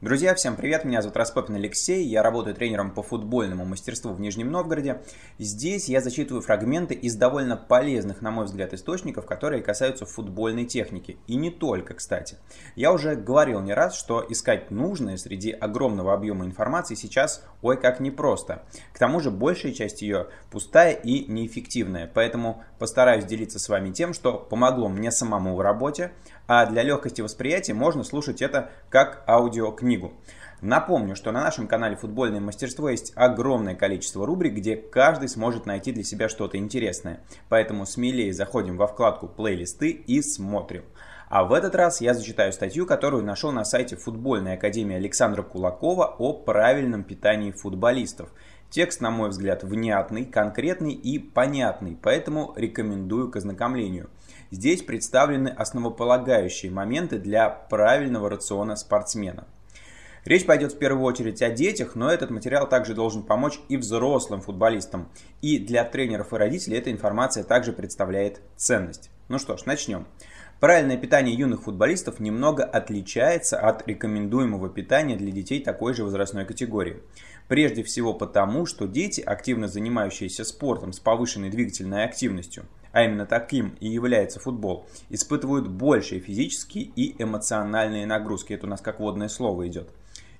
Друзья, всем привет! Меня зовут Распопин Алексей, я работаю тренером по футбольному мастерству в Нижнем Новгороде. Здесь я зачитываю фрагменты из довольно полезных, на мой взгляд, источников, которые касаются футбольной техники. И не только, кстати. Я уже говорил не раз, что искать нужное среди огромного объема информации сейчас ой как непросто. К тому же большая часть ее пустая и неэффективная, поэтому постараюсь делиться с вами тем, что помогло мне самому в работе, а для легкости восприятия можно слушать это как аудиокнигу книгу. Напомню, что на нашем канале «Футбольное мастерство» есть огромное количество рубрик, где каждый сможет найти для себя что-то интересное. Поэтому смелее заходим во вкладку «Плейлисты» и смотрим. А в этот раз я зачитаю статью, которую нашел на сайте футбольной академии Александра Кулакова о правильном питании футболистов. Текст, на мой взгляд, внятный, конкретный и понятный, поэтому рекомендую к ознакомлению. Здесь представлены основополагающие моменты для правильного рациона спортсмена – Речь пойдет в первую очередь о детях, но этот материал также должен помочь и взрослым футболистам. И для тренеров и родителей эта информация также представляет ценность. Ну что ж, начнем. Правильное питание юных футболистов немного отличается от рекомендуемого питания для детей такой же возрастной категории. Прежде всего потому, что дети, активно занимающиеся спортом с повышенной двигательной активностью, а именно таким и является футбол, испытывают большие физические и эмоциональные нагрузки. Это у нас как водное слово идет.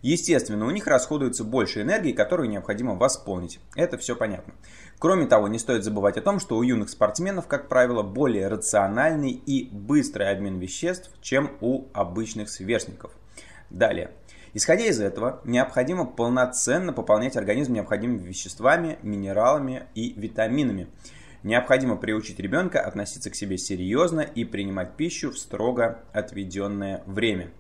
Естественно, у них расходуется больше энергии, которую необходимо восполнить. Это все понятно. Кроме того, не стоит забывать о том, что у юных спортсменов, как правило, более рациональный и быстрый обмен веществ, чем у обычных сверстников. Далее. Исходя из этого, необходимо полноценно пополнять организм необходимыми веществами, минералами и витаминами. Необходимо приучить ребенка относиться к себе серьезно и принимать пищу в строго отведенное время.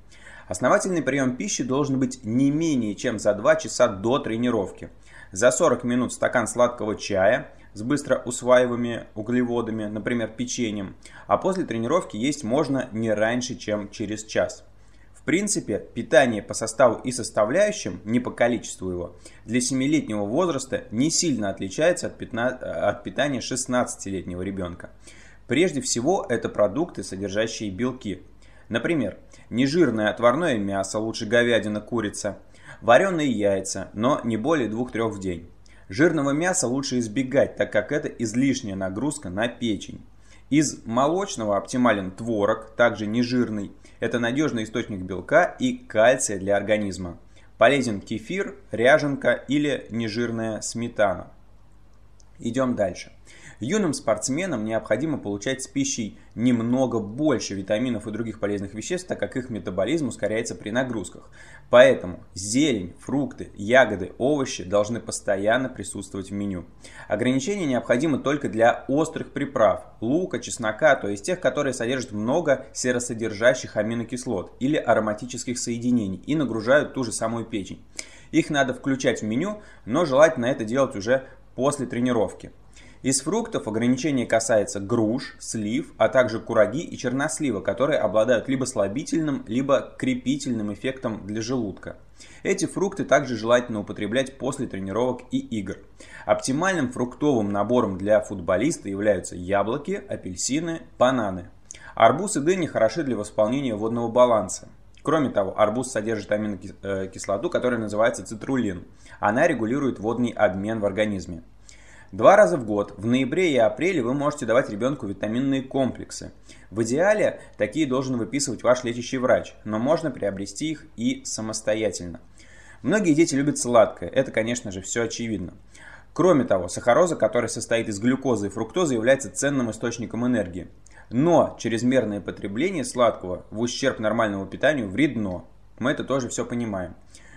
Основательный прием пищи должен быть не менее чем за 2 часа до тренировки. За 40 минут стакан сладкого чая с быстро усваиваемыми углеводами, например, печеньем, а после тренировки есть можно не раньше, чем через час. В принципе, питание по составу и составляющим, не по количеству его, для 7-летнего возраста не сильно отличается от, 15, от питания 16-летнего ребенка. Прежде всего, это продукты, содержащие белки – Например, нежирное отварное мясо, лучше говядина, курица, вареные яйца, но не более 2-3 в день. Жирного мяса лучше избегать, так как это излишняя нагрузка на печень. Из молочного оптимален творог, также нежирный. Это надежный источник белка и кальция для организма. Полезен кефир, ряженка или нежирная сметана. Идем дальше. Юным спортсменам необходимо получать с пищей немного больше витаминов и других полезных веществ, так как их метаболизм ускоряется при нагрузках. Поэтому зелень, фрукты, ягоды, овощи должны постоянно присутствовать в меню. Ограничения необходимы только для острых приправ, лука, чеснока, то есть тех, которые содержат много серосодержащих аминокислот или ароматических соединений и нагружают ту же самую печень. Их надо включать в меню, но желательно это делать уже после тренировки. Из фруктов ограничение касается груш, слив, а также кураги и чернослива, которые обладают либо слабительным, либо крепительным эффектом для желудка. Эти фрукты также желательно употреблять после тренировок и игр. Оптимальным фруктовым набором для футболиста являются яблоки, апельсины, бананы. Арбуз и дыни хороши для восполнения водного баланса. Кроме того, арбуз содержит аминокислоту, э, которая называется цитрулин. Она регулирует водный обмен в организме. Два раза в год, в ноябре и апреле, вы можете давать ребенку витаминные комплексы. В идеале такие должен выписывать ваш лечащий врач, но можно приобрести их и самостоятельно. Многие дети любят сладкое, это, конечно же, все очевидно. Кроме того, сахароза, которая состоит из глюкозы и фруктозы, является ценным источником энергии. Но чрезмерное потребление сладкого в ущерб нормальному питанию вредно. Мы это тоже все понимаем.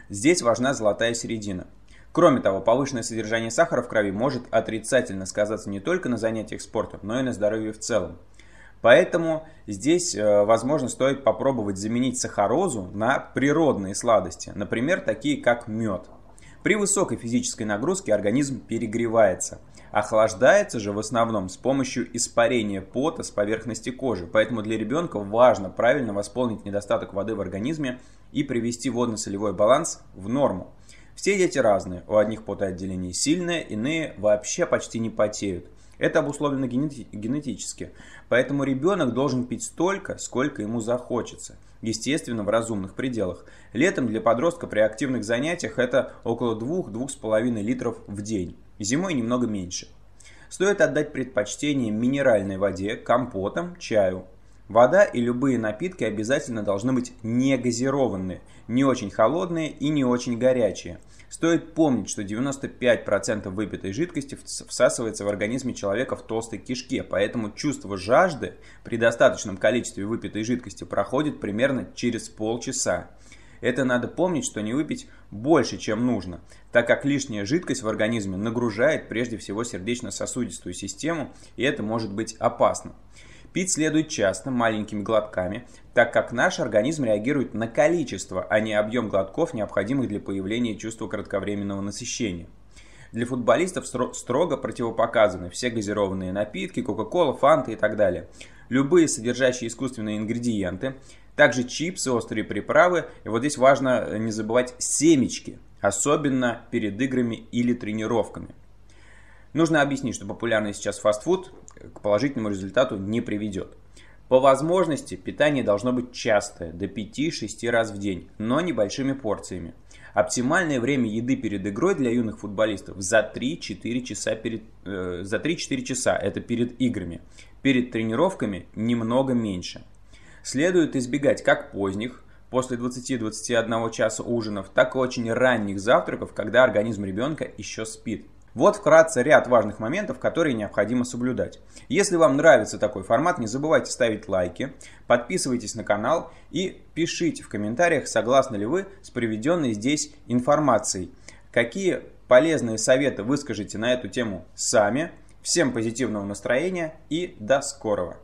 Здесь важна золотая середина. Кроме того, повышенное содержание сахара в крови может отрицательно сказаться не только на занятиях спортом, но и на здоровье в целом. Поэтому здесь, э, возможно, стоит попробовать заменить сахарозу на природные сладости, например, такие как мед. При высокой физической нагрузке организм перегревается – Охлаждается же в основном с помощью испарения пота с поверхности кожи, поэтому для ребенка важно правильно восполнить недостаток воды в организме и привести водно-солевой баланс в норму. Все дети разные, у одних потоотделение сильное, иные вообще почти не потеют. Это обусловлено генети генетически, поэтому ребенок должен пить столько, сколько ему захочется, естественно, в разумных пределах. Летом для подростка при активных занятиях это около 2-2,5 литров в день зимой немного меньше. Стоит отдать предпочтение минеральной воде, компотам, чаю. Вода и любые напитки обязательно должны быть не газированные, не очень холодные и не очень горячие. Стоит помнить, что 95% выпитой жидкости всасывается в организме человека в толстой кишке, поэтому чувство жажды при достаточном количестве выпитой жидкости проходит примерно через полчаса. Это надо помнить, что не выпить больше, чем нужно, так как лишняя жидкость в организме нагружает прежде всего сердечно-сосудистую систему, и это может быть опасно. Пить следует часто, маленькими глотками, так как наш организм реагирует на количество, а не объем глотков, необходимых для появления чувства кратковременного насыщения. Для футболистов строго противопоказаны все газированные напитки, кока-кола, фанты и так далее любые содержащие искусственные ингредиенты, также чипсы, острые приправы. И вот здесь важно э, не забывать семечки, особенно перед играми или тренировками. Нужно объяснить, что популярный сейчас фастфуд к положительному результату не приведет. По возможности питание должно быть частое, до 5-6 раз в день, но небольшими порциями. Оптимальное время еды перед игрой для юных футболистов за 3-4 часа, перед, э, за 3-4 часа. Это перед играми. Перед тренировками немного меньше. Следует избегать как поздних, после 20-21 часа ужинов, так и очень ранних завтраков, когда организм ребенка еще спит. Вот вкратце ряд важных моментов, которые необходимо соблюдать. Если вам нравится такой формат, не забывайте ставить лайки, подписывайтесь на канал и пишите в комментариях, согласны ли вы с приведенной здесь информацией. Какие полезные советы выскажите на эту тему сами. Всем позитивного настроения и до скорого!